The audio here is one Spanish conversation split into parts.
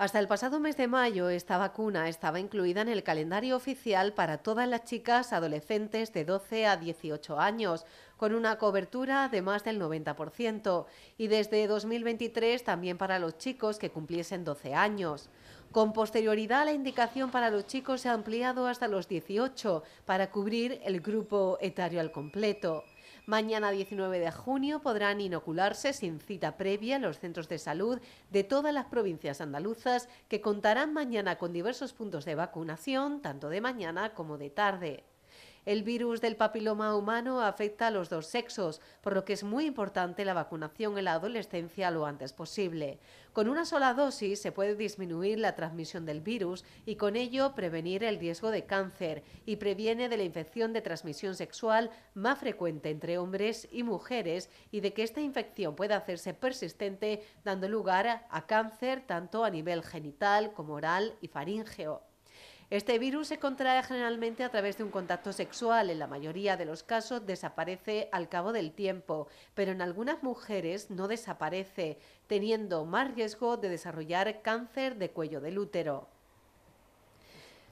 Hasta el pasado mes de mayo, esta vacuna estaba incluida en el calendario oficial para todas las chicas adolescentes de 12 a 18 años, con una cobertura de más del 90%, y desde 2023 también para los chicos que cumpliesen 12 años. Con posterioridad, la indicación para los chicos se ha ampliado hasta los 18 para cubrir el grupo etario al completo. Mañana 19 de junio podrán inocularse sin cita previa los centros de salud de todas las provincias andaluzas que contarán mañana con diversos puntos de vacunación, tanto de mañana como de tarde. El virus del papiloma humano afecta a los dos sexos, por lo que es muy importante la vacunación en la adolescencia lo antes posible. Con una sola dosis se puede disminuir la transmisión del virus y con ello prevenir el riesgo de cáncer y previene de la infección de transmisión sexual más frecuente entre hombres y mujeres y de que esta infección pueda hacerse persistente dando lugar a cáncer tanto a nivel genital como oral y faríngeo. Este virus se contrae generalmente a través de un contacto sexual. En la mayoría de los casos desaparece al cabo del tiempo, pero en algunas mujeres no desaparece, teniendo más riesgo de desarrollar cáncer de cuello del útero.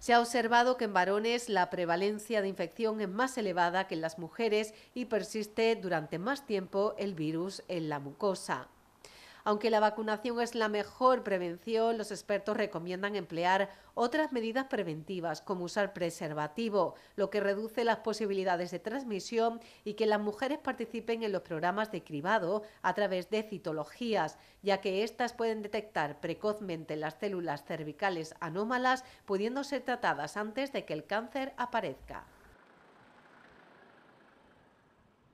Se ha observado que en varones la prevalencia de infección es más elevada que en las mujeres y persiste durante más tiempo el virus en la mucosa. Aunque la vacunación es la mejor prevención, los expertos recomiendan emplear otras medidas preventivas, como usar preservativo, lo que reduce las posibilidades de transmisión y que las mujeres participen en los programas de cribado a través de citologías, ya que éstas pueden detectar precozmente las células cervicales anómalas, pudiendo ser tratadas antes de que el cáncer aparezca.